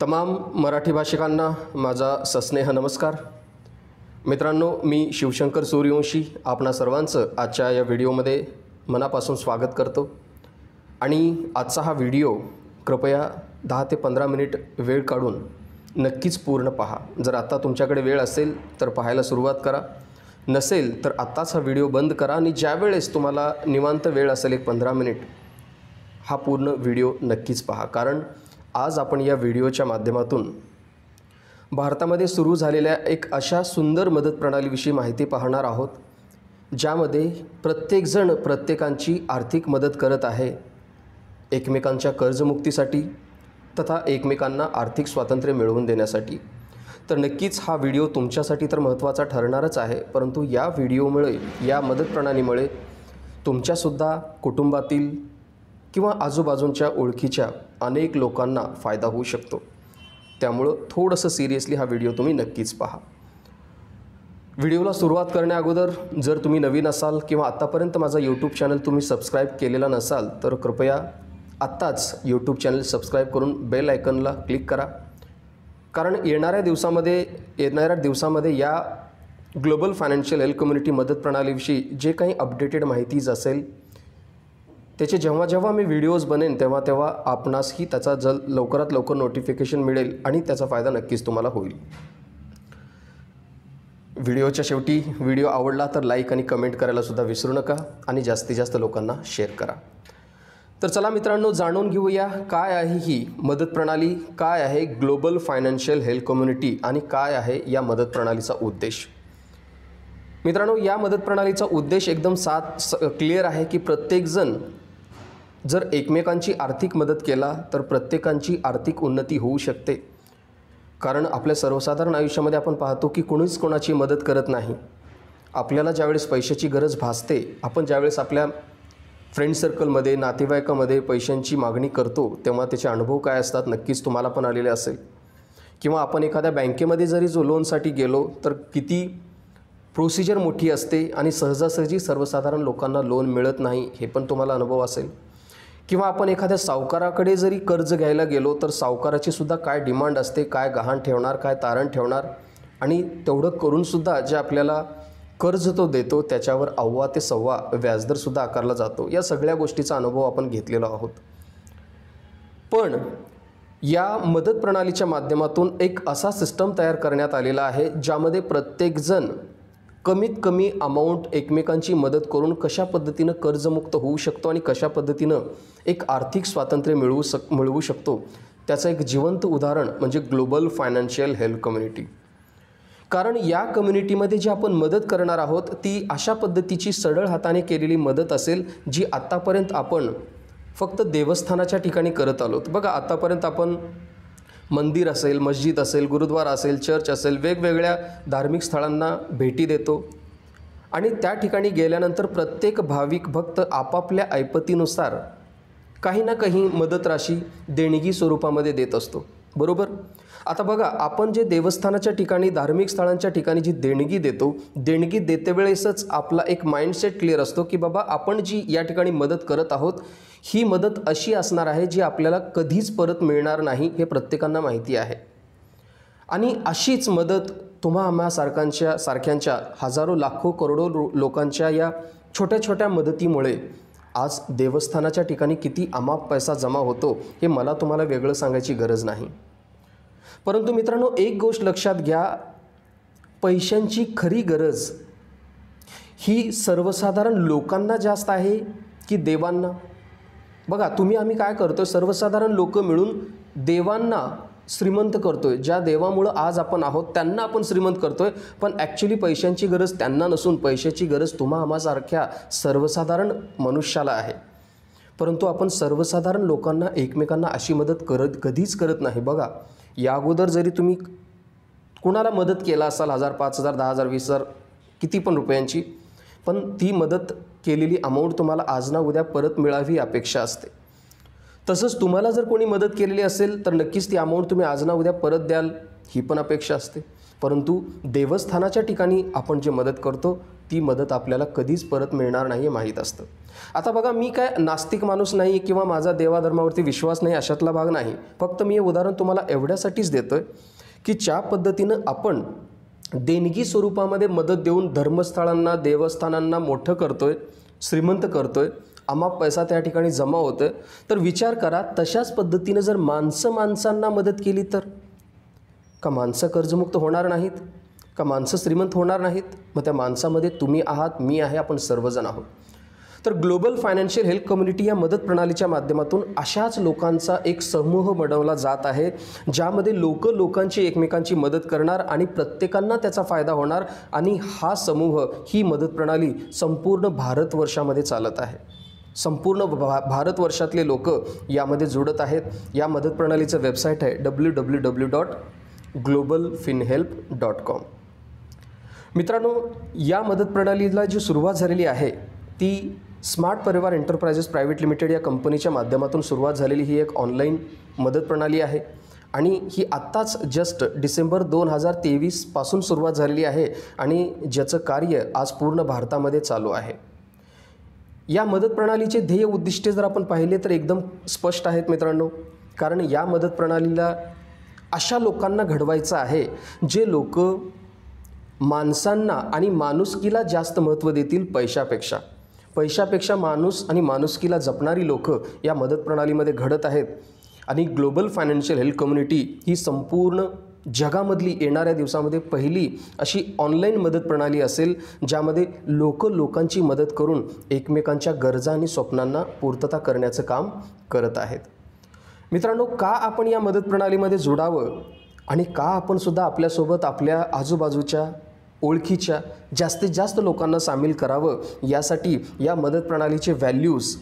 तमाम मराठी भाषिकांना माझा सस्नेह नमस्कार मित्रांनो मी शिवशंकर सूर्यवंशी आपणा सर्वांचं आजच्या या व्हिडिओमध्ये मनापासून स्वागत करतो आणि आजचा हा व्हिडिओ कृपया दहा ते पंधरा मिनिट वेळ काढून नक्कीच पूर्ण पहा जर आत्ता तुमच्याकडे वेळ असेल तर पाहायला सुरुवात करा नसेल तर आत्ताच हा व्हिडिओ बंद करा आणि ज्यावेळेस तुम्हाला निवांत वेळ असेल एक पंधरा मिनिट हा पूर्ण व्हिडिओ नक्कीच पहा कारण आज आपण या व्हिडिओच्या माध्यमातून भारतामध्ये सुरू झालेल्या एक अशा सुंदर मदत प्रणालीविषयी माहिती पाहणार आहोत ज्यामध्ये प्रत्येकजण प्रत्येकांची आर्थिक मदत करत आहे एकमेकांच्या कर्जमुक्तीसाठी तथा एकमेकांना आर्थिक स्वातंत्र्य मिळवून देण्यासाठी तर नक्कीच हा व्हिडिओ तुमच्यासाठी तर महत्त्वाचा ठरणारच आहे परंतु या व्हिडिओमुळे या मदत प्रणालीमुळे तुमच्यासुद्धा कुटुंबातील किंवा आजूबाजूंच्या ओळखीच्या अनेक लोकांना फायदा होऊ शकतो त्यामुळं थोडंसं सिरियसली हा व्हिडिओ तुम्ही नक्कीच पहा व्हिडिओला सुरुवात करण्याअगोदर जर तुम्ही नवीन असाल किंवा आत्तापर्यंत माझा यूट्यूब चॅनल तुम्ही सबस्क्राईब केलेला नसाल तर कृपया आत्ताच यूट्यूब चॅनल सबस्क्राईब करून बेल आयकनला क्लिक करा कारण येणाऱ्या दिवसामध्ये येणाऱ्या दिवसामध्ये या ग्लोबल फायनान्शियल हेल्थ कम्युनिटी मदत प्रणालीविषयी जे काही अपडेटेड माहितीज असेल त्याचे जेव्हा जेव्हा मी व्हिडिओज बनेन तेव्हा तेव्हा आपणासही त्याचा जल लवकरात लवकर नोटिफिकेशन मिळेल आणि त्याचा फायदा नक्कीच तुम्हाला होईल व्हिडिओच्या शेवटी व्हिडिओ आवडला तर लाईक आणि कमेंट करायलासुद्धा विसरू नका आणि जास्तीत जास्त लोकांना शेअर करा तर चला मित्रांनो जाणून घेऊया काय आहे ही मदत प्रणाली काय आहे ग्लोबल फायनान्शियल हेल्थ कम्युनिटी आणि काय आहे या मदत प्रणालीचा उद्देश मित्रांनो या मदत प्रणालीचा उद्देश एकदम सात क्लिअर आहे की प्रत्येकजण जर एकमेकांची आर्थिक मदत केला तर प्रत्येकांची आर्थिक उन्नती होऊ शकते कारण आपल्या सर्वसाधारण आयुष्यामध्ये आपण पाहतो की कोणीच कोणाची मदत करत नाही आपल्याला ज्यावेळेस पैशाची गरज भासते आपण ज्यावेळेस आपल्या फ्रेंड सर्कलमध्ये नातेवाईकामध्ये पैशांची मागणी करतो तेव्हा त्याचे अनुभव काय असतात नक्कीच तुम्हाला पण आलेले असेल किंवा आपण एखाद्या बँकेमध्ये जरी जो लोनसाठी गेलो तर किती प्रोसिजर मोठी असते आणि सहजासहजी सर्वसाधारण लोकांना लोन मिळत नाही हे पण तुम्हाला अनुभव असेल किंवा आपण एखाद्या सावकाराकडे जरी कर्ज घ्यायला गेलो तर सावकाराची सुद्धा काय डिमांड असते काय गहाण ठेवणार काय तारण ठेवणार आणि तेवढं करूनसुद्धा जे आपल्याला कर्ज तो देतो त्याच्यावर अव्वा ते सव्वा व्याजदरसुद्धा आकारला जातो या सगळ्या गोष्टीचा अनुभव आपण घेतलेला आहोत पण या मदत प्रणालीच्या माध्यमातून एक असा सिस्टम तयार करण्यात आलेला आहे ज्यामध्ये प्रत्येकजण कमीत कमी अमाऊंट एकमेकांची मदत करून कशा पद्धतीनं कर्जमुक्त होऊ शकतो आणि कशा पद्धतीनं एक आर्थिक स्वातंत्र्य मिळवू शक मिळवू शकतो त्याचं एक जिवंत उदाहरण म्हणजे ग्लोबल फायनान्शियल हेल्थ कम्युनिटी कारण या कम्युनिटीमध्ये जी आपण मदत करणार आहोत ती अशा पद्धतीची सरळ हाताने केलेली मदत असेल जी आत्तापर्यंत आपण फक्त देवस्थानाच्या ठिकाणी करत आलोत बघा आत्तापर्यंत आपण मंदिर असेल मस्जिद असेल गुरुद्वारा असेल चर्च असेल वेगवेगळ्या धार्मिक स्थळांना भेटी देतो आणि त्या ठिकाणी गेल्यानंतर प्रत्येक भाविक भक्त आपापल्या ऐपतीनुसार काही ना काही मदत राशी देणगी स्वरूपामध्ये देत असतो बरोबर आता बघा आपण जे देवस्थानाच्या ठिकाणी धार्मिक स्थळांच्या ठिकाणी जी देणगी देतो देणगी वेळेसच आपला एक माइंडसेट क्लिअर असतो की बाबा आपण जी या ठिकाणी मदत करत आहोत ही मदत अशी असणार आहे जी आपल्याला कधीच परत मिळणार नाही हे प्रत्येकांना माहिती आहे आणि अशीच मदत तुम्हा सारखांच्या सारख्यांच्या हजारो लाखो करोडो लोकांच्या या छोट्या छोट्या मदतीमुळे आज देवस्थानाच्या ठिकाणी किती अमाप पैसा जमा होतो हे मला तुम्हाला वेगळं सांगायची गरज नाही परंतु मित्रांनो एक गोष्ट लक्षात घ्या पैशांची खरी गरज ही सर्वसाधारण लोकांना जास्त आहे की देवांना बघा तुम्ही आम्ही काय करतो सर्वसाधारण लोकं मिळून देवांना श्रीमंत करतोय ज्या देवामुळं आज आपण आहोत त्यांना आपण श्रीमंत करतोय पण ॲक्च्युली पैशांची गरज त्यांना नसून पैशाची गरज तुम्हा आम्हासारख्या सर्वसाधारण मनुष्याला आहे परंतु आपण सर्वसाधारण लोकांना एकमेकांना अशी मदत करत कधीच करत नाही बघा या अगोदर जरी तुम्ही कुणाला मदत केला असाल हजार पाच हजार दहा हजार वीस हजार किती पण रुपयांची पण ती मदत केलेली अमाऊंट तुम्हाला आज ना उद्या परत मिळावी अपेक्षा असते तसंच तुम्हाला जर कोणी मदत केलेली असेल तर नक्कीच ती अमाऊंट तुम्ही आज ना उद्या परत द्याल ही पण अपेक्षा असते परंतु देवस्थानाच्या ठिकाणी आपण जे मदत करतो ती मदत आपल्याला कधीच परत मिळणार नाही हे माहीत असतं आता बघा मी काय नास्तिक माणूस नाही किंवा माझा देवाधर्मावरती विश्वास नाही अशातला भाग नाही फक्त मी हे उदाहरण तुम्हाला एवढ्यासाठीच आहे की ज्या पद्धतीनं आपण देणगी स्वरूपामध्ये मदत देऊन धर्मस्थळांना देवस्थानांना मोठं करतोय श्रीमंत करतोय आम्हा पैसा त्या ठिकाणी जमा होतं तर विचार करा तशाच पद्धतीनं जर माणसं माणसांना मदत केली तर का माणसं कर्जमुक्त होणार नाहीत का माणसं श्रीमंत होणार नाहीत मग त्या माणसामध्ये तुम्ही आहात मी आहे आपण सर्वजण आहोत तर ग्लोबल फायनान्शियल हेल्थ कम्युनिटी या मदत प्रणालीच्या माध्यमातून अशाच लोकांचा एक समूह बनवला जात आहे ज्यामध्ये लोक लोकांची एकमेकांची मदत करणार आणि प्रत्येकांना त्याचा फायदा होणार आणि हा समूह ही मदत प्रणाली संपूर्ण भारतवर्षामध्ये चालत आहे संपूर्ण भा भारतवर्षातले लोक यामध्ये जोडत आहेत या मदत प्रणालीचं वेबसाईट आहे W W W dot global finhelp dot com मित्रांनो या मदत प्रणालीला जी सुरुवात झालेली आहे ती स्मार्ट परिवार एंटरप्राइजेस प्रायव्हेट लिमिटेड या कंपनीच्या माध्यमातून सुरुवात झालेली ही एक ऑनलाईन मदत प्रणाली आहे आणि ही आत्ताच जस्ट डिसेंबर दोन हजार तेवीसपासून सुरुवात झालेली आहे आणि ज्याचं कार्य आज पूर्ण भारतामध्ये चालू आहे या मदत प्रणालीचे ध्येय उद्दिष्टे जर आपण पाहिले तर एकदम स्पष्ट आहेत मित्रांनो कारण या मदत प्रणालीला अशा लोकांना घडवायचं आहे जे लोक माणसांना आणि माणुसकीला जास्त महत्त्व देतील पैशापेक्षा पैशापेक्षा माणूस आणि माणुसकीला जपणारी लोकं या मदत प्रणालीमध्ये घडत आहेत आणि ग्लोबल फायनान्शियल हेल्थ कम्युनिटी ही संपूर्ण जगामधली येणाऱ्या दिवसामध्ये पहिली अशी ऑनलाईन मदत प्रणाली असेल ज्यामध्ये लोक लोकांची मदत करून एकमेकांच्या गरजा आणि स्वप्नांना पूर्तता करण्याचं काम करत आहेत मित्रांनो का आपण या मदत प्रणालीमध्ये जुडावं आणि का आपण सुद्धा आपल्यासोबत आपल्या आजूबाजूच्या ओळखीच्या जास्तीत जास्त लोकांना सामील करावं यासाठी या मदत प्रणालीचे व्हॅल्यूज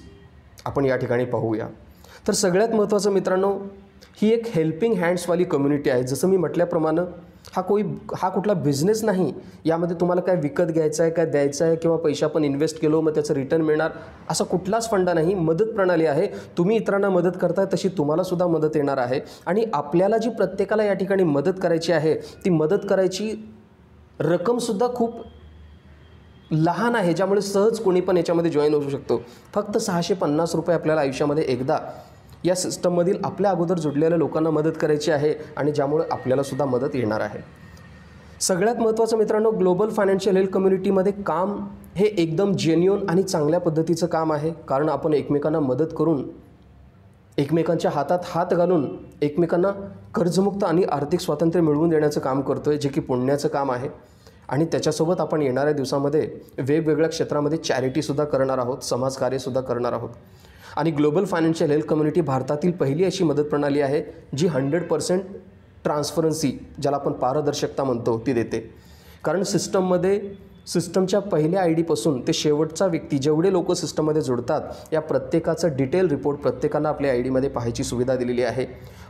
आपण या ठिकाणी पाहूया तर सगळ्यात महत्त्वाचं मित्रांनो ही एक हेल्पिंग हँड्सवाली कम्युनिटी आहे जसं मी म्हटल्याप्रमाणे हा कोई हा कुठला बिझनेस नाही यामध्ये तुम्हाला काय विकत घ्यायचं आहे काय द्यायचं आहे किंवा पैसा आपण इन्व्हेस्ट केलो मग त्याचं रिटर्न मिळणार असा कुठलाच फंडा नाही मदत प्रणाली आहे तुम्ही इतरांना मदत करताय तशी तुम्हालासुद्धा मदत येणार आहे आणि आपल्याला जी प्रत्येकाला या ठिकाणी मदत करायची आहे ती मदत करायची रकमसुद्धा खूप लहान आहे ज्यामुळे सहज कोणी पण याच्यामध्ये जॉईन होऊ शकतो फक्त सहाशे पन्नास रुपये आपल्याला आयुष्यामध्ये एकदा या सिस्टममधील आपल्या अगोदर जुडलेल्या लोकांना मदत करायची आहे आणि ज्यामुळे आपल्यालासुद्धा मदत येणार आहे सगळ्यात महत्त्वाचं मित्रांनो ग्लोबल फायनान्शियल हेल्थ कम्युनिटीमध्ये काम हे एकदम जेन्युअन आणि चांगल्या पद्धतीचं काम आहे कारण आपण एकमेकांना मदत करून एकमेकांच्या हातात हात घालून एकमेकांना कर्जमुक्त आणि आर्थिक स्वातंत्र्य मिळवून देण्याचं काम करतो आहे जे की पुण्याचं काम आहे आणि त्याच्यासोबत आपण येणाऱ्या दिवसामध्ये वेगवेगळ्या क्षेत्रामध्ये चॅरिटीसुद्धा करणार आहोत समाजकार्यसुद्धा करणार आहोत आणि ग्लोबल फायनान्शियल हेल्थ कम्युनिटी भारतातील पहिली अशी मदत प्रणाली आहे जी हंड्रेड पर्सेंट ट्रान्सफरन्सी ज्याला आपण पारदर्शकता म्हणतो ती देते कारण सिस्टममध्ये सिस्टमच्या पहिल्या आय डीपासून ते शेवटचा व्यक्ती जेवढे लोक सिस्टममध्ये जोडतात या प्रत्येकाचं डिटेल रिपोर्ट प्रत्येकाला आपल्या आय डीमध्ये पाहायची सुविधा दिलेली आहे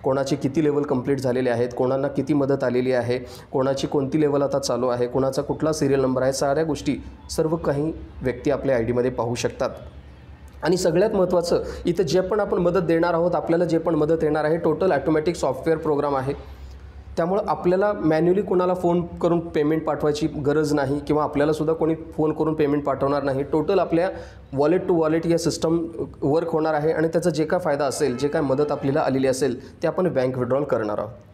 कोणाचे किती लेवल कंप्लीट झालेले आहेत कोणाला किती मदत आलेली आहे कोणाची कोणती लेवल आता चालू आहे कोणाचा कुठला सिरियल नंबर आहे साऱ्या गोष्टी सर्व काही व्यक्ती आपल्या आय डीमध्ये पाहू शकतात आणि सगळ्यात महत्त्वाचं इथं जे पण आपण मदत देणार आहोत आपल्याला जे पण मदत येणार आहे टोटल ॲटोमॅटिक सॉफ्टवेअर प्रोग्राम आहे त्यामुळं आपल्याला मॅन्युअली कोणाला फोन करून पेमेंट पाठवायची गरज नाही किंवा आपल्यालासुद्धा कोणी फोन करून पेमेंट पाठवणार नाही टोटल आपल्या वॉलेट टू वॉलेट या सिस्टम वर्क होणार आहे आणि त्याचा जे काय फायदा असेल जे काय मदत आपल्याला आलेली असेल ते आपण बँक विड्रॉल करणार आहोत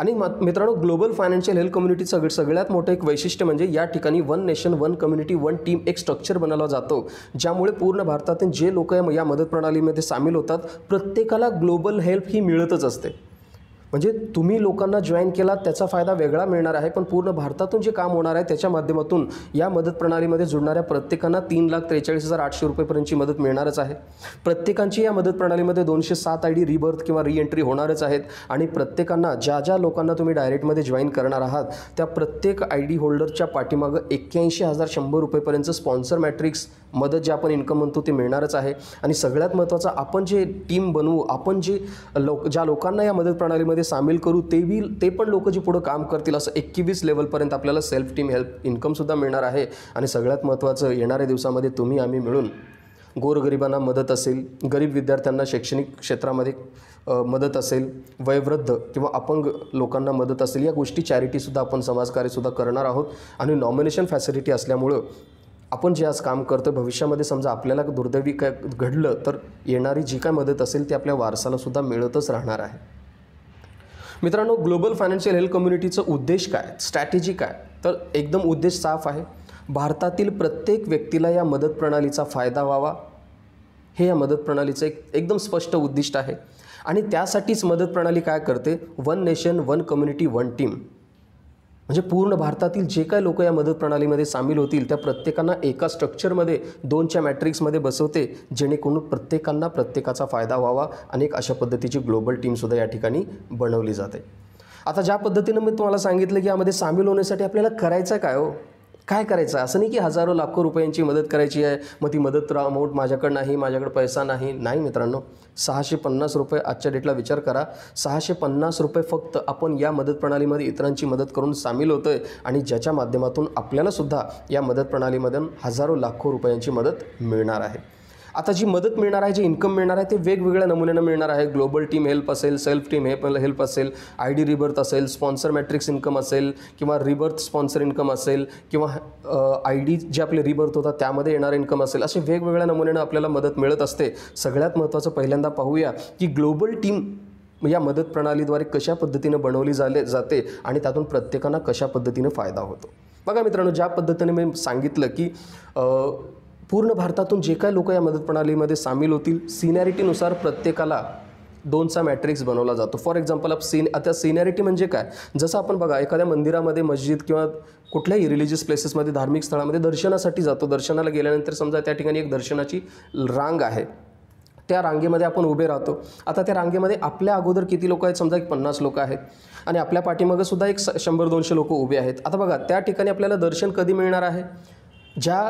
आणि मित्रांनो ग्लोबल फायनान्शियल हेल्थ कम्युनिटी सग सगळ्यात मोठं एक वैशिष्ट्य म्हणजे या ठिकाणी one nation one community one team एक स्ट्रक्चर बनवला जातो ज्यामुळे पूर्ण भारतातील जे लोक या मदत प्रणालीमध्ये सामील होतात प्रत्येकाला ग्लोबल हेल्प ही मिळतच असते म्हणजे तुम्ही लोकांना जॉईन केला त्याचा फायदा वेगळा मिळणार आहे पण पूर्ण भारतातून जे काम होणार आहे त्याच्या माध्यमातून या मदत प्रणालीमध्ये जुडणाऱ्या प्रत्येकांना तीन लाख त्रेचाळीस हजार आठशे रुपयेपर्यंतची मदत मिळणारच आहे प्रत्येकांची या मदत प्रणालीमध्ये दोनशे सात आय डी रिबर्थ किंवा रिएंट्री होणारच आहेत आणि प्रत्येकांना ज्या ज्या लोकांना तुम्ही डायरेक्टमध्ये जॉईन करणार आहात त्या प्रत्येक आय डी होल्डरच्या पाठीमागं एक्क्याऐंशी हजार शंभर रुपयेपर्यंत स्पॉन्सर मॅट्रिक्स मदत जे आपण इन्कम म्हणतो ते मिळणारच आहे आणि सगळ्यात महत्त्वाचं आपण जे टीम बनवू आपण जे लोक ज्या लोकांना या मदत प्रणालीमध्ये ते सामील करू ते बी ते पण लोक जी पुढं काम करतील असं एकवीस लेवलपर्यंत आपल्याला सेल्फ टीम हेल्प इन्कमसुद्धा मिळणार आहे आणि सगळ्यात महत्त्वाचं येणाऱ्या दिवसामध्ये तुम्ही आम्ही मिळून गोरगरिबांना मदत असेल गरीब विद्यार्थ्यांना शैक्षणिक क्षेत्रामध्ये मदत असेल वयवृद्ध किंवा अपंग लोकांना मदत असेल या गोष्टी चॅरिटीसुद्धा आपण समाजकार्यसुद्धा करणार आहोत आणि नॉमिनेशन फॅसिलिटी असल्यामुळं आपण जे आज काम करतो भविष्यामध्ये समजा आपल्याला दुर्दैवी काय घडलं तर येणारी जी काय मदत असेल ती आपल्या वारसालासुद्धा मिळतच राहणार आहे मित्रांनो ग्लोबल फायनान्शियल हेल्थ कम्युनिटीचा उद्देश काय स्ट्रॅटेजी काय तर एकदम उद्देश साफ आहे भारतातील प्रत्येक व्यक्तीला या मदत प्रणालीचा फायदा व्हावा हे या मदत प्रणालीचं एक एकदम स्पष्ट उद्दिष्ट आहे आणि त्यासाठीच मदत प्रणाली काय करते one nation one community one team म्हणजे पूर्ण भारतातील जे काही लोक या मदत प्रणालीमध्ये सामील होतील त्या प्रत्येकांना एका स्ट्रक्चरमध्ये दोनच्या मॅट्रिक्समध्ये बसवते जेणेकरून प्रत्येकांना प्रत्येकाचा फायदा व्हावा अनेक अशा पद्धतीची ग्लोबल टीमसुद्धा या ठिकाणी बनवली जाते आता ज्या पद्धतीनं मी तुम्हाला सांगितलं की यामध्ये सामील होण्यासाठी आपल्याला करायचं काय हो काय करायचं असं नाही की हजारो लाखो रुपयांची मदत करायची आहे मग ती मदत अमाऊंट माझ्याकडं नाही माझ्याकडे पैसा नाही नाही मित्रांनो सहाशे पन्नास रुपये आजच्या डेटला विचार करा सहाशे पन्नास रुपये फक्त आपण या मदत प्रणालीमध्ये इतरांची मदत करून सामील होतो आहे आणि ज्याच्या माध्यमातून आपल्यालासुद्धा या मदत प्रणालीमधून हजारो लाखो रुपयांची मदत मिळणार आहे आता जी मदत मिळणार आहे जे इन्कम मिळणार आहे ते वेगवेगळ्या नमुन्यानं मिळणार आहे ग्लोबल टीम हेल्प असेल सेल्फ टीम हेल्प हेल्प असेल आय डी रिबर्थ असेल स्पॉन्सर मॅट्रिक्स इन्कम असेल किंवा रिबर्थ स्पॉन्सर इन्कम असेल किंवा आय डी जे आपले रिबर्थ होतात त्यामध्ये येणार इन्कम असेल असे वेगवेगळ्या नमुन्यानं आपल्याला मदत मिळत असते सगळ्यात महत्त्वाचं पहिल्यांदा पाहूया की ग्लोबल टीम या मदत प्रणालीद्वारे कशा पद्धतीनं बनवली झाले जाते आणि त्यातून प्रत्येकांना कशा पद्धतीनं फायदा होतो बघा मित्रांनो ज्या पद्धतीने मी सांगितलं की पूर्ण भारतातून जे काय लोक या मदत प्रणालीमध्ये सामील होतील सिनॅरिटीनुसार प्रत्येकाला दोनचा मॅट्रिक्स बनवला जातो फॉर एक्झाम्पल आप सीन आता सिनॅरिटी म्हणजे काय जसं आपण बघा एखाद्या मंदिरामध्ये मस्जिद किंवा कुठल्याही रिलिजियस प्लेसेसमध्ये धार्मिक स्थळामध्ये दर्शनासाठी जातो दर्शनाला गेल्यानंतर समजा त्या ठिकाणी एक दर्शनाची रांग आहे त्या रांगेमध्ये आपण उभे राहतो आता त्या रांगेमध्ये आपल्या अगोदर किती लोक आहेत समजा एक पन्नास लोक आहेत आणि आपल्या पाठीमागं सुद्धा एक शंभर दोनशे लोक उभे आहेत आता बघा त्या ठिकाणी आपल्याला दर्शन कधी मिळणार आहे ज्या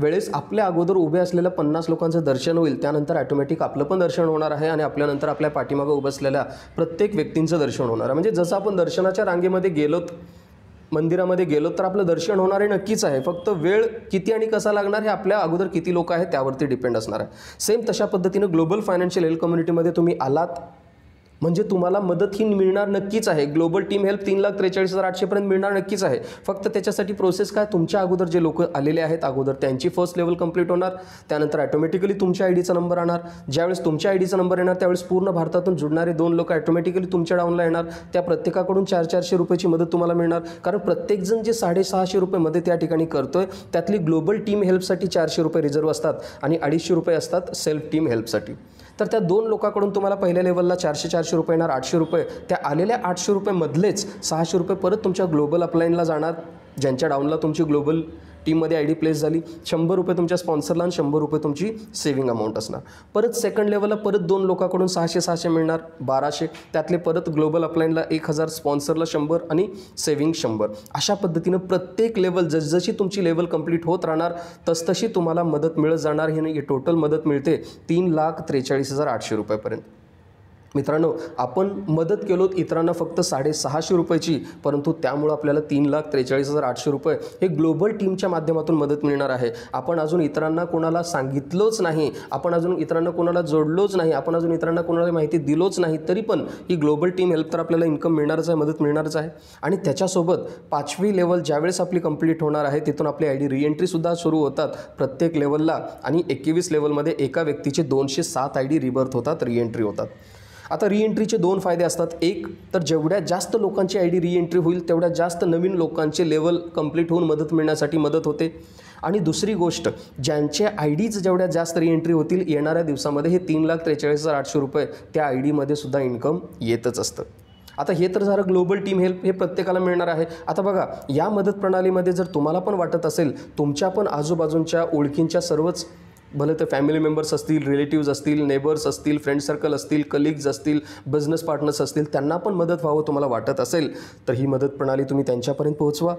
वेळेस आपल्या अगोदर उभे असलेल्या पन्नास लोकांचं दर्शन होईल त्यानंतर ॲटोमॅटिक आपलं पण दर्शन होणार आहे आणि आपल्यानंतर आपल्या पाठीमागं उभं असलेल्या प्रत्येक व्यक्तींचं दर्शन होणार आहे म्हणजे जसं आपण दर्शनाच्या रांगेमध्ये गेलोत मंदिरामध्ये गेलो तर आपलं दर्शन होणार आहे नक्कीच आहे फक्त वेळ किती आणि कसा लागणार हे आपल्या अगोदर किती लोक आहेत त्यावरती डिपेंड असणार आहे सेम तशा पद्धतीनं ग्लोबल फायनान्शियल हेल्थ कम्युनिटीमध्ये तुम्ही आलात म्हणजे तुम्हाला मदत ही मिळणार नक्कीच आहे ग्लोबल टीम हेल्प तीन लाख त्रेचाळीस हजार आठशेपर्यंत मिळणार नक्कीच आहे फक्त त्याच्यासाठी प्रोसेस काय तुमच्या अगोदर जे लोक आलेले आहेत अगोदर त्यांची फर्स्ट लेवल कंप्लीट होणार त्यानंतर ॲटोमॅटिकली तुमच्या आय डीचा नंबर आणणार ज्यावेळेस तुमच्या आय डीचा नंबर येणार त्यावेळेस पूर्ण भारतातून जुडणारे दोन लोक ॲटोमॅटिकली तुमच्या डाऊनला येणार त्या प्रत्येकाकडून चार चारशे रुपयाची मदत तुम्हाला मिळणार कारण प्रत्येकजण जे साडेसहाशे मदत त्या ठिकाणी करतोय त्यातली ग्लोबल टीम हेल्पसाठी चारशे रुपये रिझर्व्ह असतात आणि अडीचशे रुपये असतात सेल्फ टीम हेल्पसाठी तर त्या दोन लोकांकडून तुम्हाला पहिल्या लेवलला चारशे चारशे रुपये येणार आठशे रुपये त्या आलेल्या आठशे रुपयेमधलेच सहाशे रुपये परत तुमच्या ग्लोबल अपलाईनला जाणार ज्यांच्या डाऊनला तुमची ग्लोबल टीममध्ये आय डी प्लेस झाली शंभर रुपये तुमच्या स्पॉन्सरला आणि शंभर रुपये तुमची सेव्हिंग अमाऊंट असणार परत सेकंड लेवलला परत दोन लोकांकडून सहाशे सहाशे मिळणार बाराशे त्यातले परत ग्लोबल अपलाईनला एक हजार स्पॉन्सरला शंभर आणि सेविंग शंभर अशा पद्धतीनं प्रत्येक लेवल जसजशी तुमची लेवल कंप्लीट होत राहणार तसतशी तुम्हाला मदत मिळत जाणार हे टोटल मदत मिळते तीन लाख त्रेचाळीस हजार आठशे रुपयापर्यंत मित्रांनो आपण मदत केलोत इतरांना फक्त साडेसहाशे रुपयाची परंतु त्यामुळं आपल्याला तीन लाख त्रेचाळीस हजार आठशे रुपये हे ग्लोबल टीमच्या माध्यमातून मदत मिळणार आहे आपण अजून इतरांना कोणाला सांगितलंच नाही आपण अजून इतरांना कोणाला जोडलोच नाही आपण अजून इतरांना कोणाला माहिती दिलोच नाही तरी पण ही ग्लोबल टीम हेल्प तर आपल्याला इन्कम मिळणारच आहे मदत मिळणारच आहे आणि त्याच्यासोबत पाचवी लेवल ज्यावेळेस आपली कंप्लीट होणार आहे तिथून आपली आय डी रिएंट्रीसुद्धा सुरू होतात प्रत्येक लेवलला आणि एकवीस लेवलमध्ये एका व्यक्तीचे दोनशे सात आय डी रिबर्थ होतात रिएंट्री होतात आता रिएंट्रीचे दोन फायदे असतात एक तर जेवढ्या जास्त लोकांची आय डी रिएंट्री होईल तेवढ्या जास्त नवीन लोकांचे लेवल कंप्लीट होऊन मदत मिळण्यासाठी मदत होते आणि दुसरी गोष्ट ज्यांच्या आय डीज जेवढ्या जास्त रिएंट्री होतील येणाऱ्या दिवसामध्ये हे तीन लाख त्रेचाळीस हजार आठशे रुपये त्या आय डीमध्ये सुद्धा इन्कम येतच असतं आता हे तर झालं ग्लोबल टीम हेल्प हे प्रत्येकाला मिळणार आहे आता बघा या मदत प्रणालीमध्ये जर तुम्हाला पण वाटत असेल तुमच्या पण आजूबाजूंच्या ओळखींच्या सर्वच भले ते फॅमिली मेंबर्स असतील रिलेटिव्ज असतील नेबर्स असतील फ्रेंड सर्कल असतील कलिग्ज असतील बिझनेस पार्टनर्स असतील त्यांना पण मदत व्हावं तुम्हाला वाटत असेल तर ही मदत प्रणाली तुम्ही त्यांच्यापर्यंत पोहोचवा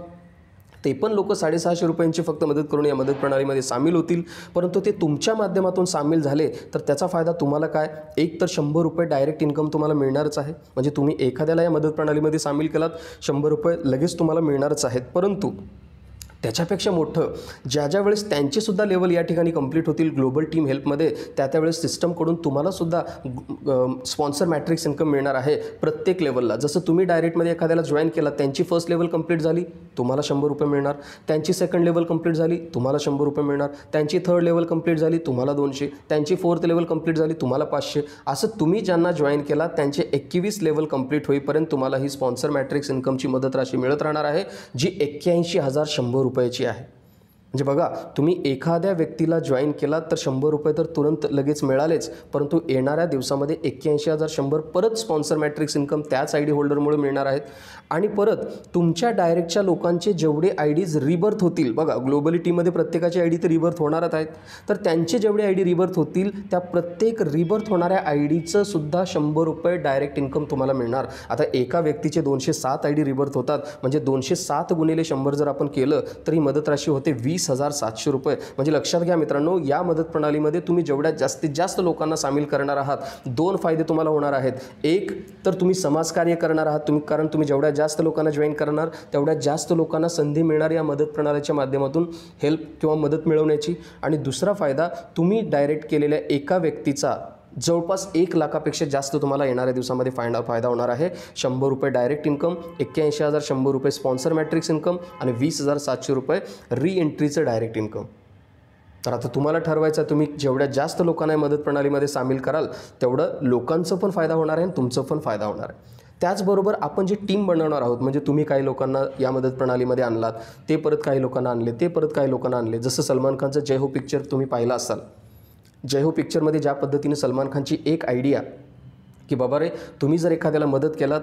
ते पण लोक साडेसहाशे रुपयांची फक्त मदत करून या मदत प्रणालीमध्ये सामील होतील परंतु ते तुमच्या माध्यमातून सामील झाले तर त्याचा फायदा तुम्हाला काय एक तर शंभर रुपये डायरेक्ट इन्कम तुम्हाला मिळणारच आहे म्हणजे तुम्ही एखाद्याला या मदत प्रणालीमध्ये सामील केलात शंभर रुपये लगेच तुम्हाला मिळणारच आहेत परंतु त्याच्यापेक्षा मोठं ज्या ज्या वेळेस त्यांचीसुद्धा लेवल या ठिकाणी कंप्लीट होतील ग्लोबल टीम हेल्पमध्ये त्या त्यावेळेस सिस्टमकडून तुम्हालासुद्धा स्पॉन्सर मॅट्रिक्स इन्कम मिळणार आहे प्रत्येक लेवलला जसं तुम्ही डायरेक्टमध्ये एखाद्याला जॉईन केला त्यांची फर्स्ट लेवल कंप्लीट झाली तुम्हाला शंभर रुपये मिळणार त्यांची सेकंड लेवल कंप्लीट झाली तुम्हाला शंभर रुपये मिळणार त्यांची थर्ड लेवल कंप्लीट झाली तुम्हाला दोनशे त्यांची फोर्थ लेवल कंप्लीट झाली तुम्हाला पाचशे असं तुम्ही ज्यांना जॉईन केला त्यांचे एकवीस लेवल कंप्लीट होईपर्यंत तुम्हाला ही स्पॉन्सर मॅट्रिक्स इन्कमची मदत राशी मिळत राहणार आहे जी एक्क्याऐंशी हजार शंभर रुपयाची आहे म्हणजे बघा तुम्ही एखाद्या व्यक्तीला जॉईन केलात तर शंभर रुपये तर तुरंत लगेच मिळालेच परंतु येणाऱ्या दिवसामध्ये एक्क्याऐंशी हजार शंभर परत स्पॉन्सर मॅट्रिक्स इन्कम त्याच आय डी होल्डरमुळे मिळणार आहेत आणि परत तुमच्या डायरेक्टच्या लोकांचे जेवढे आय डीज रिबर्थ होतील बघा ग्लोबली टीममध्ये प्रत्येकाची आय डी तर रिबर्थ होणारच आहेत तर त्यांचे जेवढे आय डी रिबर्थ होतील त्या प्रत्येक रिबर्थ होणाऱ्या आय डीचं सुद्धा शंभर रुपये डायरेक्ट इन्कम तुम्हाला मिळणार आता एका व्यक्तीचे दोनशे सात आय डी रिबर्थ होतात म्हणजे दोनशे सात गुणिले शंभर जर आपण केलं तर ही मदत राशी होते वीस हजार सातशे रुपये म्हणजे लक्षात घ्या मित्रांनो या मदत प्रणालीमध्ये तुम्ही जेवढ्या जास्तीत जास्त लोकांना सामील करणार आहात दोन फायदे तुम्हाला होणार आहेत एक तर तुम्ही समाजकार्य करणार आहात तुम्ही कारण तुम्ही जेवढ्या जास्त लोकांना जॉईन करणार तेवढ्या जास्त लोकांना संधी मिळणार या मदत प्रणालीच्या माध्यमातून हेल्प किंवा मदत मिळवण्याची आणि दुसरा फायदा तुम्ही डायरेक्ट केलेल्या एका व्यक्तीचा जवळपास एक लाखापेक्षा जास्त तुम्हाला येणाऱ्या दिवसामध्ये फायदा फायदा होणार आहे शंभर रुपये डायरेक्ट इन्कम एक्क्याऐंशी हजार शंभर रुपये स्पॉन्सर मॅट्रिक्स इन्कम आणि वीस हजार सातशे रुपये रिएंट्रीचं डायरेक्ट इन्कम तर आता तुम्हाला ठरवायचं तुम्ही जेवढ्या जास्त लोकांना मदत प्रणालीमध्ये सामील कराल तेवढं लोकांचं पण फायदा होणार आहे आणि तुमचं पण फायदा होणार आहे त्याचबरोबर आपण जी टीम बनवणार आहोत म्हणजे तुम्ही काही लोकांना या मदत प्रणालीमध्ये आणलात ते परत काही लोकांना आणले ते परत काही लोकांना आणले जसं सलमान खानचं जय हो पिक्चर तुम्ही पाहिला असाल जय हो पिक्चरमध्ये ज्या पद्धतीने सलमान खानची एक आयडिया की बाबा रे तुम्ही जर एखाद्याला मदत केलात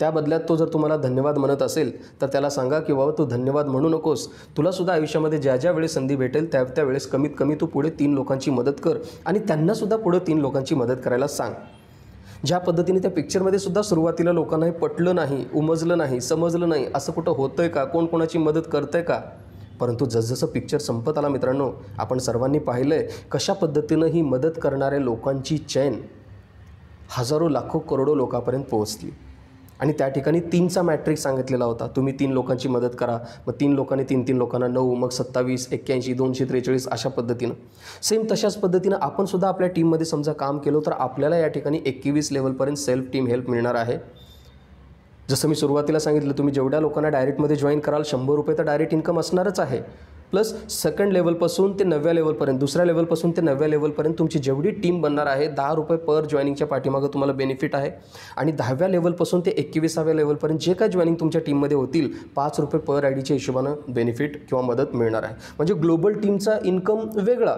त्या बदल्यात तो जर तुम्हाला धन्यवाद म्हणत असेल तर त्याला सांगा की बाबा तू धन्यवाद म्हणू नकोस तुलासुद्धा आयुष्यामध्ये ज्या ज्या वेळेस संधी भेटेल त्या त्यावेळेस कमीत कमी तू पुढे तीन लोकांची मदत कर आणि त्यांनासुद्धा पुढे तीन लोकांची मदत करायला सांग ज्या पद्धतीने त्या पिक्चरमध्ये सुद्धा सुरुवातीला लोकांना हे पटलं नाही उमजलं नाही समजलं नाही असं कुठं होतं आहे का कोण कोणाची मदत करतं आहे का परंतु जसजसं पिक्चर संपत आला मित्रांनो आपण सर्वांनी पाहिलं आहे कशा पद्धतीनं ही मदत करणाऱ्या लोकांची चैन हजारो लाखो करोडो लोकांपर्यंत पोहोचली आणि त्या ठिकाणी तीनचा मॅट्रिक सांगितलेला होता तुम्ही तीन लोकांची मदत करा मग तीन लोकांनी तीन तीन लोकांना नऊ मग सत्तावीस एक्क्याऐंशी दोनशे त्रेचाळीस अशा पद्धतीनं सेम तशाच पद्धतीनं आपण सुद्धा आपल्या टीममध्ये समजा काम केलं तर आपल्याला या ठिकाणी एकवीस लेवलपर्यंत सेल्फ टीम हेल्प मिळणार आहे जसं मी सुरुवातीला सांगितलं तुम्ही जेवढ्या लोकांना डायरेक्टमध्ये जॉईन कराल शंभर रुपये तर डायरेक्ट इन्कम असणारच आहे प्लस सेकंड लेवलपासून ते नव्या लेवलपर्यंत दुसऱ्या लेवलपासून ते नव्या लेवलपर्यंत तुमची जेवढी टीम बनणार आहे दहा रुपये पर जॉईनिंगच्या पाठीमागं तुम्हाला बेनिफिट आहे आणि दहाव्या लेवलपासून ते एकविसाव्या लेवलपर्यंत जे काय जॉईनिंग तुमच्या टीममध्ये होतील पाच रुपये पर आय डीच्या हिशोबानं बेनिफिट किंवा मदत मिळणार आहे म्हणजे ग्लोबल टीमचा इन्कम वेगळा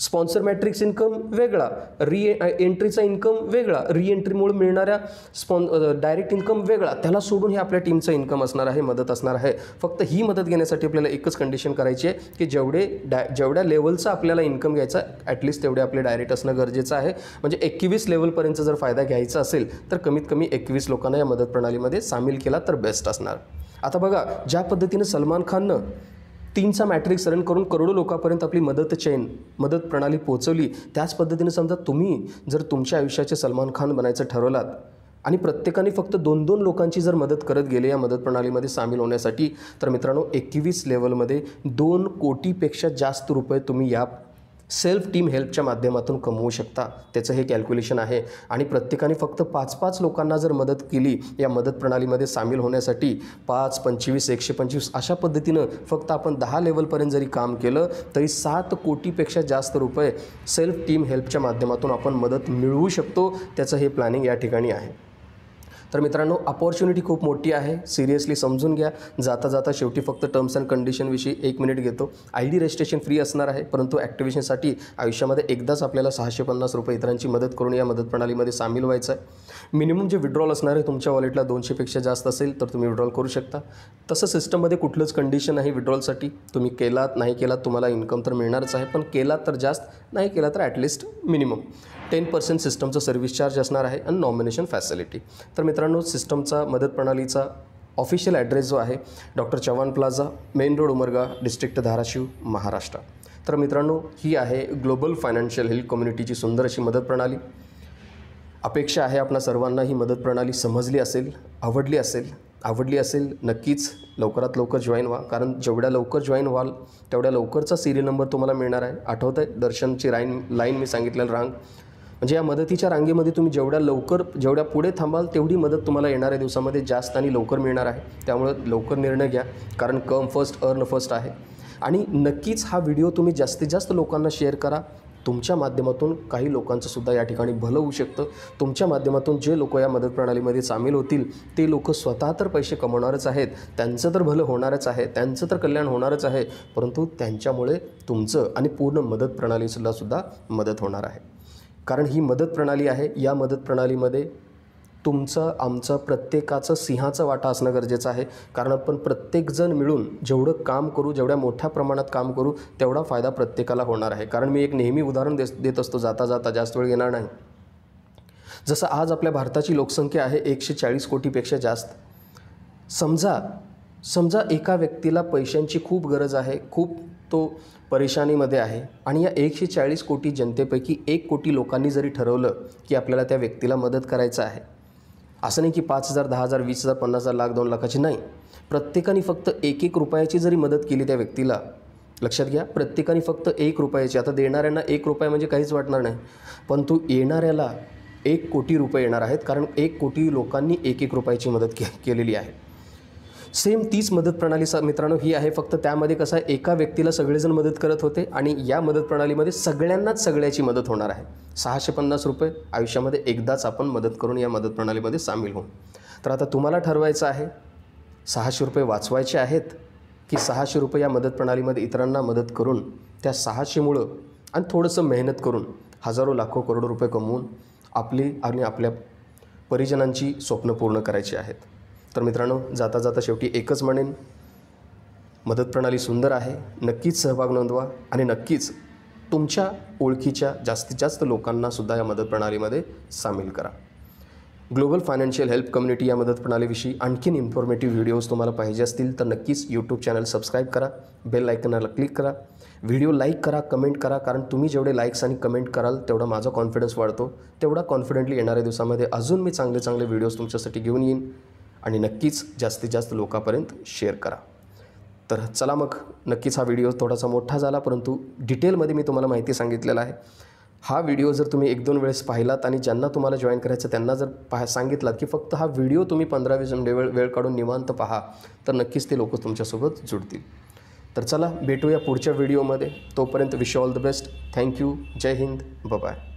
स्पॉन्सर मॅट्रिक्स इन्कम वेगळा री एंट्रीचा इन्कम वेगळा री एंट्रीमुळे मिळणाऱ्या स्पॉन डायरेक्ट इन्कम वेगळा त्याला सोडून हे आपल्या टीमचा इन्कम असणार आहे मदत असणार आहे फक्त ही मदत घेण्यासाठी आपल्याला एकच कंडिशन करायची आहे की जेवढे डाय जेवढ्या लेवलचा आपल्याला इन्कम घ्यायचा ॲटलिस्ट तेवढे आपले डायरेक्ट असणं गरजेचं आहे म्हणजे एकवीस लेवलपर्यंत जर फायदा घ्यायचा असेल तर कमीत कमी एकवीस लोकांना या मदत प्रणालीमध्ये सामील केला तर बेस्ट असणार आता बघा ज्या पद्धतीनं सलमान खाननं तीनचा मॅट्रिक्स रन करून करोडो लोकांपर्यंत आपली मदत चेन मदत प्रणाली पोहोचवली त्याच पद्धतीने समजा तुम्ही जर तुमच्या आयुष्याचे सलमान खान बनायचं ठरवलात आणि प्रत्येकाने फक्त दोन दोन लोकांची जर मदत करत गेले या मदत प्रणालीमध्ये सामील होण्यासाठी तर मित्रांनो एकवीस लेवलमध्ये दोन कोटीपेक्षा जास्त रुपये तुम्ही या सेल्फ टीम हेल्पच्या माध्यमातून कमवू शकता त्याचं हे कॅल्क्युलेशन आहे आणि प्रत्येकाने फक्त पाच पाच लोकांना जर मदत केली या मदत प्रणालीमध्ये सामील होण्यासाठी पाच पंचवीस एकशे पंचवीस अशा पद्धतीनं फक्त आपण दहा लेवलपर्यंत जरी काम केलं तरी सात कोटीपेक्षा जास्त रुपये सेल्फ टीम हेल्पच्या माध्यमातून आपण मदत मिळवू शकतो त्याचं हे प्लॅनिंग या ठिकाणी आहे तर मित्रांनो अपॉर्च्युनिटी खूप मोठी आहे सिरियसली समजून घ्या जाता जाता शेवटी फक्त टर्म्स अँड कंडिशनविषयी एक मिनिट घेतो आय डी रजिस्ट्रेशन फ्री असणार आहे परंतु ॲक्टिव्हेशनसाठी आयुष्यामध्ये एकदाच आपल्याला सहाशे पन्नास रुपये इतरांची मदत करून या मदत प्रणालीमध्ये सामील व्हायचं आहे मिनिमम जे विड्रॉल असणार आहे तुमच्या वॉलेटला दोनशेपेक्षा जास्त असेल तर तुम्ही विड्रॉल करू शकता तसं सिस्टममध्ये कुठलंच कंडिशन आहे विड्रॉलसाठी तुम्ही केलात नाही केलात तुम्हाला इन्कम तर मिळणारच आहे पण केलात तर जास्त नाही केला तर ॲटलिस्ट मिनिमम टेन पर्सेंट सिस्टमचं सर्व्हिस चार्ज असणार आहे आणि नॉमिनेशन फॅसिलिटी तर मित्रांनो मित्रांनो सिस्टमचा मदत प्रणालीचा ऑफिशियल ॲड्रेस जो आहे doctor Chavan plaza main road Umarga district Dharashiv Maharashtra तर मित्रांनो ही आहे ग्लोबल फायनान्शियल हेल्थ कम्युनिटीची सुंदर अशी मदत प्रणाली अपेक्षा आहे आपणा सर्वांना ही मदत प्रणाली समजली असेल आवडली असेल आवडली असेल नक्कीच लवकरात लवकर जॉईन व्हा कारण जेवढ्या लवकर जॉईन व्हाल तेवढ्या लवकरचा सिरियल नंबर तुम्हाला मिळणार आहे आठवत आहे दर्शनची राईन लाईन मी सांगितलेलं रांग म्हणजे या मदतीच्या रांगेमध्ये तुम्ही जेवढ्या लवकर जेवढ्या पुढे थांबाल तेवढी मदत तुम्हाला येणाऱ्या दिवसामध्ये जास्त आणि लवकर मिळणार आहे त्यामुळे लवकर निर्णय घ्या कारण कम फर्स्ट अर्न फर्स्ट आहे आणि नक्कीच हा व्हिडिओ तुम्ही जास्तीत जास्त लोकांना शेअर करा तुमच्या माध्यमातून काही लोकांचं सुद्धा या ठिकाणी भलं होऊ शकतं तुमच्या माध्यमातून जे लोक या मदत प्रणालीमध्ये सामील होतील ते लोक स्वतः तर पैसे कमवणारच आहेत त्यांचं तर भलं होणारच आहे त्यांचं तर कल्याण होणारच आहे परंतु त्यांच्यामुळे तुमचं आणि पूर्ण मदत प्रणालीसुद्धा सुद्धा मदत होणार आहे कारण ही मदत प्रणाली आहे या मदत प्रणालीमध्ये तुमचं आमचं प्रत्येकाचं सिंहाचं वाटा असणं गरजेचं आहे कारण आपण प्रत्येकजण मिळून जेवढं काम करू जेवढ्या मोठ्या प्रमाणात काम करू तेवढा फायदा प्रत्येकाला होणार आहे कारण मी एक नेहमी उदाहरण देत देत असतो जाता जाता जास्त वेळ येणार नाही जसं आज आपल्या भारताची लोकसंख्या आहे एकशे चाळीस कोटीपेक्षा जास्त समजा समजा एका व्यक्तीला पैशांची खूप गरज आहे खूप तो परेशानीमध्ये आहे आणि या एकशे चाळीस कोटी जनतेपैकी एक कोटी लोकांनी जरी ठरवलं की आपल्याला त्या व्यक्तीला मदत करायचं आहे असं नाही की पाच हजार दहा हजार वीस हजार पन्नास हजार लाख दोन लाखाची नाही प्रत्येकाने फक्त एक एक रुपयाची जरी मदत केली त्या व्यक्तीला लक्षात घ्या प्रत्येकाने फक्त एक रुपयाची आता देणाऱ्यांना एक रुपये म्हणजे काहीच वाटणार नाही पण तू येणाऱ्याला एक कोटी रुपये येणार आहेत कारण एक कोटी लोकांनी एक एक रुपयाची मदत के केलेली आहे सेम तीच मदत प्रणाली स मित्रांनो ही आहे फक्त त्यामध्ये कसं आहे एका व्यक्तीला सगळेजण मदत करत होते आणि या मदत प्रणालीमध्ये सगळ्यांनाच सगळ्याची मदत होणार आहे सहाशे पन्नास रुपये आयुष्यामध्ये एकदाच आपण मदत करून या मदत प्रणालीमध्ये सामील होऊ तर आता तुम्हाला ठरवायचं आहे सहाशे रुपये वाचवायचे आहेत की सहाशे रुपये या मदत प्रणालीमध्ये इतरांना मदत करून त्या सहाशेमुळं आणि थोडंसं मेहनत करून हजारो लाखो करोडो रुपये कमवून आपली आणि आपल्या परिजनांची स्वप्न पूर्ण करायची आहेत तर मित्रांनो जाता जाता शेवटी एकच म्हणेन मदत प्रणाली सुंदर आहे नक्कीच सहभाग नोंदवा आणि नक्कीच तुमच्या ओळखीच्या जास्तीत जास्त लोकांनासुद्धा या मदत प्रणालीमध्ये सामील करा ग्लोबल फायनान्शियल हेल्प कम्युनिटी या मदत प्रणालीविषयी आणखीन इन्फॉर्मेटिव्ह व्हिडिओज तुम्हाला पाहिजे असतील तर नक्कीच यूट्यूब चॅनल सबस्क्राईब करा बेल आयकनाला क्लिक करा व्हिडिओ लाईक करा कमेंट करा कारण तुम्ही जेवढे लाईक्स आणि कमेंट कराल तेवढा माझा कॉन्फिडन्स वाढतो तेवढा कॉन्फिडेंटली येणाऱ्या दिवसामध्ये अजून मी चांगले चांगले व्हिडिओज तुमच्यासाठी घेऊन येईन आणि नक्कीच जास्तीत जास्त लोकांपर्यंत शेअर करा तर चला मग नक्कीच हा व्हिडिओ थोडासा मोठा झाला परंतु डिटेलमध्ये मी तुम्हाला माहिती सांगितलेला आहे हा व्हिडिओ जर तुम्ही एक दोन वेळेस पाहिलात आणि ज्यांना तुम्हाला जॉईन करायचं त्यांना जर पाहा सांगितलात की फक्त हा व्हिडिओ तुम्ही पंधरा वीस मिनिटे वेळ वेळ काढून निवांत पहा तर नक्कीच ते लोक तुमच्यासोबत जुडतील तर चला भेटूया पुढच्या व्हिडिओमध्ये तोपर्यंत wish all the best thank you जय हिंद बाय